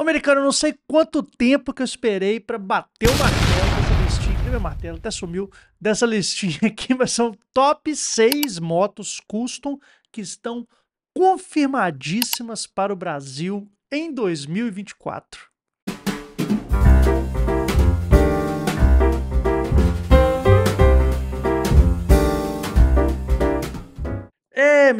Ô, americano, não sei quanto tempo que eu esperei para bater o martelo dessa listinha. Meu martelo até sumiu dessa listinha aqui, mas são top 6 motos custom que estão confirmadíssimas para o Brasil em 2024.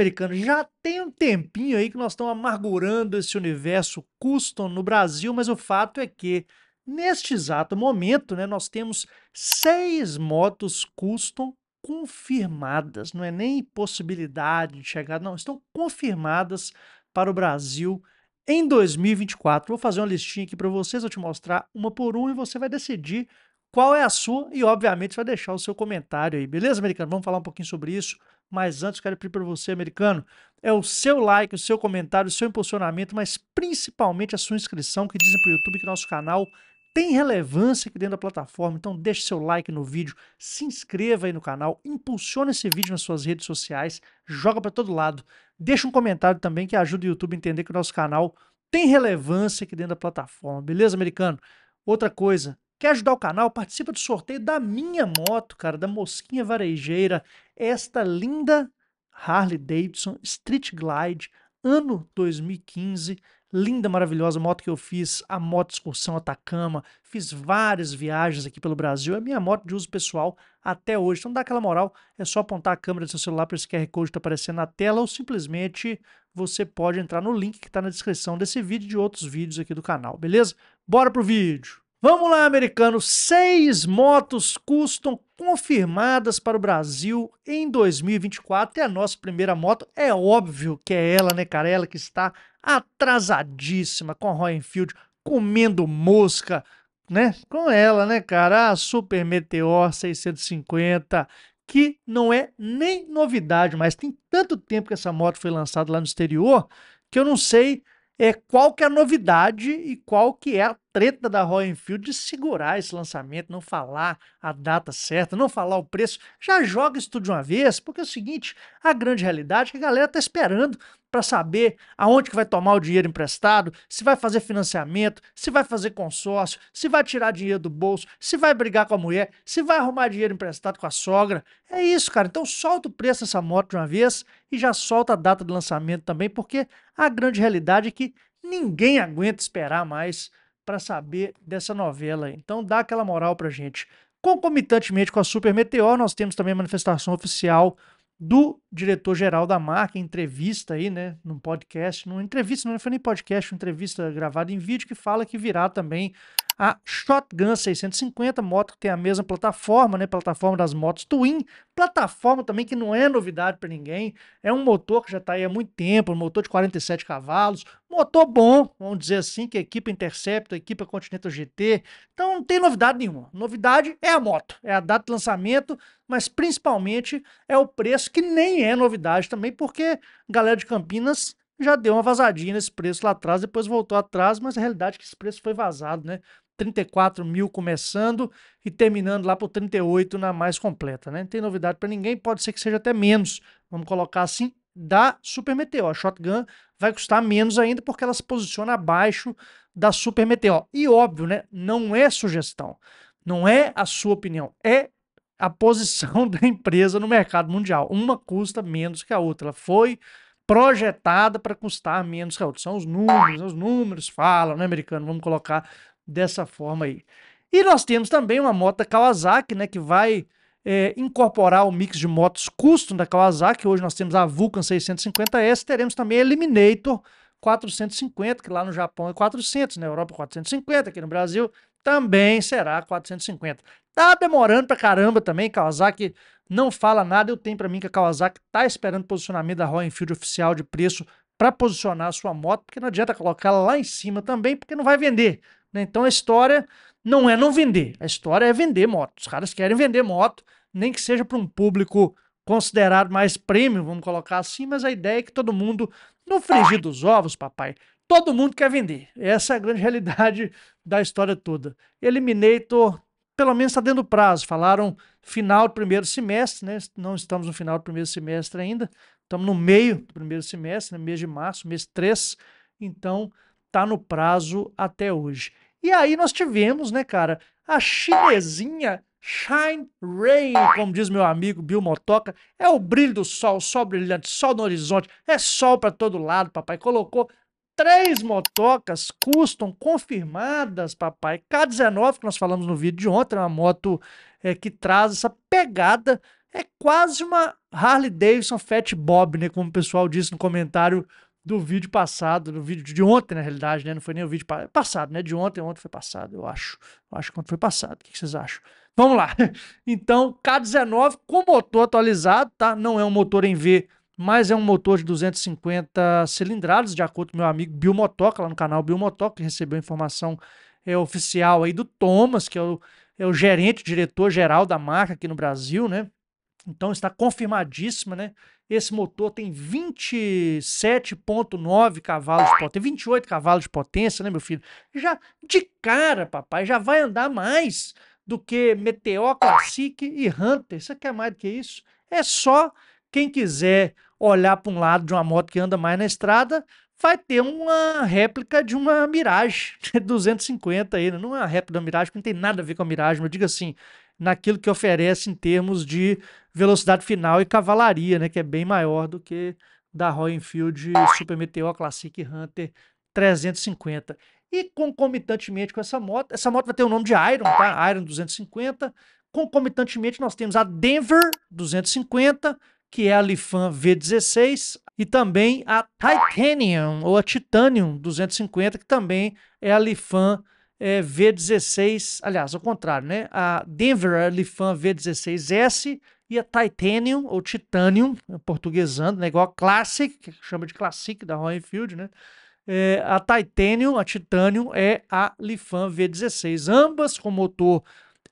americano. Já tem um tempinho aí que nós estamos amargurando esse universo custom no Brasil, mas o fato é que neste exato momento, né, nós temos seis motos custom confirmadas, não é nem possibilidade de chegar, não, estão confirmadas para o Brasil em 2024. Vou fazer uma listinha aqui para vocês, vou te mostrar uma por uma e você vai decidir qual é a sua e, obviamente, vai deixar o seu comentário aí, beleza, americano? Vamos falar um pouquinho sobre isso. Mas antes, quero pedir para você, americano, é o seu like, o seu comentário, o seu impulsionamento, mas principalmente a sua inscrição, que dizem para o YouTube que nosso canal tem relevância aqui dentro da plataforma. Então, deixe seu like no vídeo, se inscreva aí no canal, impulsiona esse vídeo nas suas redes sociais, joga para todo lado. Deixa um comentário também que ajuda o YouTube a entender que o nosso canal tem relevância aqui dentro da plataforma, beleza, americano? Outra coisa, Quer ajudar o canal? Participa do sorteio da minha moto, cara, da Mosquinha Varejeira. Esta linda Harley Davidson Street Glide, ano 2015. Linda, maravilhosa moto que eu fiz, a moto excursão Atacama. Fiz várias viagens aqui pelo Brasil. É minha moto de uso pessoal até hoje. Então dá aquela moral, é só apontar a câmera do seu celular para esse QR Code que está aparecendo na tela ou simplesmente você pode entrar no link que está na descrição desse vídeo e de outros vídeos aqui do canal, beleza? Bora pro vídeo! Vamos lá, americano. Seis motos custom confirmadas para o Brasil em 2024. E é a nossa primeira moto é óbvio que é ela, né, cara? É ela que está atrasadíssima com a Roenfield comendo mosca, né? Com ela, né, cara? A Super Meteor 650 que não é nem novidade, mas tem tanto tempo que essa moto foi lançada lá no exterior que eu não sei é qual que é a novidade e qual que é a treta da Royal Enfield de segurar esse lançamento, não falar a data certa, não falar o preço. Já joga isso tudo de uma vez, porque é o seguinte, a grande realidade é que a galera tá esperando para saber aonde que vai tomar o dinheiro emprestado, se vai fazer financiamento, se vai fazer consórcio, se vai tirar dinheiro do bolso, se vai brigar com a mulher, se vai arrumar dinheiro emprestado com a sogra. É isso, cara. Então solta o preço dessa moto de uma vez e já solta a data de lançamento também, porque a grande realidade é que ninguém aguenta esperar mais para saber dessa novela. Então dá aquela moral para gente. Concomitantemente com a Super Meteor, nós temos também a manifestação oficial do diretor-geral da marca, entrevista aí, né, num podcast, numa entrevista, não foi nem podcast, uma entrevista gravada em vídeo que fala que virá também a Shotgun 650, moto que tem a mesma plataforma, né? Plataforma das motos Twin, plataforma também que não é novidade para ninguém, é um motor que já está aí há muito tempo, um motor de 47 cavalos, motor bom, vamos dizer assim, que a equipa Interceptor, a equipa Continental GT, então não tem novidade nenhuma. Novidade é a moto, é a data de lançamento, mas principalmente é o preço, que nem é novidade também, porque galera de Campinas já deu uma vazadinha nesse preço lá atrás, depois voltou atrás, mas a realidade é que esse preço foi vazado, né? 34 mil começando e terminando lá por 38 na mais completa, né? Não tem novidade para ninguém, pode ser que seja até menos. Vamos colocar assim, da Super Meteor. A Shotgun vai custar menos ainda porque ela se posiciona abaixo da Super Meteor. E óbvio, né? Não é sugestão, não é a sua opinião, é a posição da empresa no mercado mundial. Uma custa menos que a outra. Ela foi projetada para custar menos que a outra. São os números, os números falam, né, americano? Vamos colocar dessa forma aí. E nós temos também uma moto Kawasaki, né, que vai é, incorporar o mix de motos custom da Kawasaki. Hoje nós temos a Vulcan 650S, teremos também a Eliminator 450, que lá no Japão é 400, na Europa 450, aqui no Brasil também será 450. Tá demorando pra caramba também, Kawasaki não fala nada. Eu tenho para mim que a Kawasaki tá esperando posicionamento da Royal Enfield oficial de preço para posicionar a sua moto, porque não adianta colocar ela lá em cima também, porque não vai vender. Né? Então a história não é não vender, a história é vender moto. Os caras querem vender moto, nem que seja para um público considerado mais premium, vamos colocar assim, mas a ideia é que todo mundo, no frigir dos ovos, papai, todo mundo quer vender. Essa é a grande realidade da história toda. Eliminator, pelo menos está dentro do prazo. Falaram final do primeiro semestre, né? Não estamos no final do primeiro semestre ainda. Estamos no meio do primeiro semestre, né? mês de março, mês 3. Então, tá no prazo até hoje. E aí nós tivemos, né, cara, a chinesinha Shine Rain, como diz meu amigo Bill Motoca, é o brilho do sol, sol brilhante, sol no horizonte, é sol para todo lado, papai. Colocou três motocas custom confirmadas, papai. K19, que nós falamos no vídeo de ontem, é uma moto é, que traz essa pegada, é quase uma Harley Davidson Fat Bob, né, como o pessoal disse no comentário do vídeo passado, do vídeo de ontem, na realidade, né? Não foi nem o vídeo passado, né? De ontem, ontem foi passado, eu acho. Eu acho que ontem foi passado. O que vocês acham? Vamos lá. Então, K19 com motor atualizado, tá? Não é um motor em V, mas é um motor de 250 cilindradas, de acordo com meu amigo Bill Motoca, lá no canal Bill Motoca, que recebeu informação é, oficial aí do Thomas, que é o, é o gerente, diretor-geral da marca aqui no Brasil, né? Então está confirmadíssima, né? Esse motor tem 27.9 cavalos de potência, 28 cavalos de potência, né, meu filho? Já de cara, papai, já vai andar mais do que Meteor Classic e Hunter. Você quer mais do que isso? É só quem quiser olhar para um lado de uma moto que anda mais na estrada, vai ter uma réplica de uma Mirage 250 né, aí, né? não é uma réplica da Mirage, porque não tem nada a ver com a Mirage, mas diga assim, naquilo que oferece em termos de velocidade final e cavalaria, né, que é bem maior do que da Royal Enfield Super Meteor Classic Hunter 350. E concomitantemente com essa moto, essa moto vai ter o nome de Iron, tá? Iron 250. Concomitantemente nós temos a Denver 250, que é a Lifan V16, e também a Titanium ou a Titanium 250, que também é a Lifan V16 é, V16, aliás, ao contrário, né? A Denver Lifan V16S e a Titanium, ou Titanium, portuguesando, né? Igual a Classic, que chama de Classic da Royal né? É, a Titanium, a Titanium é a Lifan V16, ambas com motor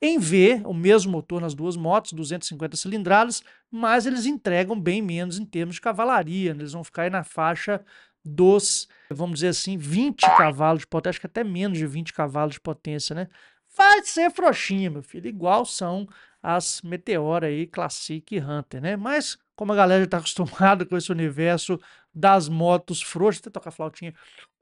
em V, o mesmo motor nas duas motos, 250 cilindradas, mas eles entregam bem menos em termos de cavalaria, né? eles vão ficar aí na faixa dos, vamos dizer assim, 20 cavalos de potência, acho que até menos de 20 cavalos de potência, né? Vai ser frouxinha, meu filho, igual são as Meteora aí, Classic e Hunter, né? Mas como a galera já está acostumada com esse universo das motos frouxas, até tocar flautinha,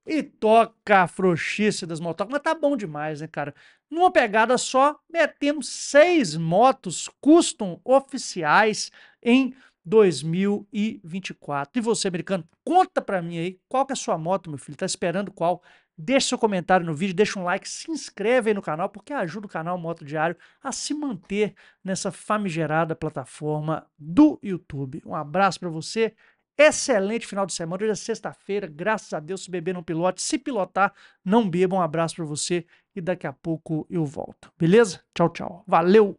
e toca a frouxice das motocas, mas tá bom demais, né, cara? Numa pegada só, metemos seis motos custom oficiais em 2024. E você, americano, conta para mim aí qual que é a sua moto, meu filho. Tá esperando qual? Deixe seu comentário no vídeo, deixa um like, se inscreve aí no canal, porque ajuda o canal Moto Diário a se manter nessa famigerada plataforma do YouTube. Um abraço para você, excelente final de semana. Hoje é sexta-feira, graças a Deus, se beber não pilote, se pilotar, não beba. Um abraço para você e daqui a pouco eu volto. Beleza? Tchau, tchau. Valeu!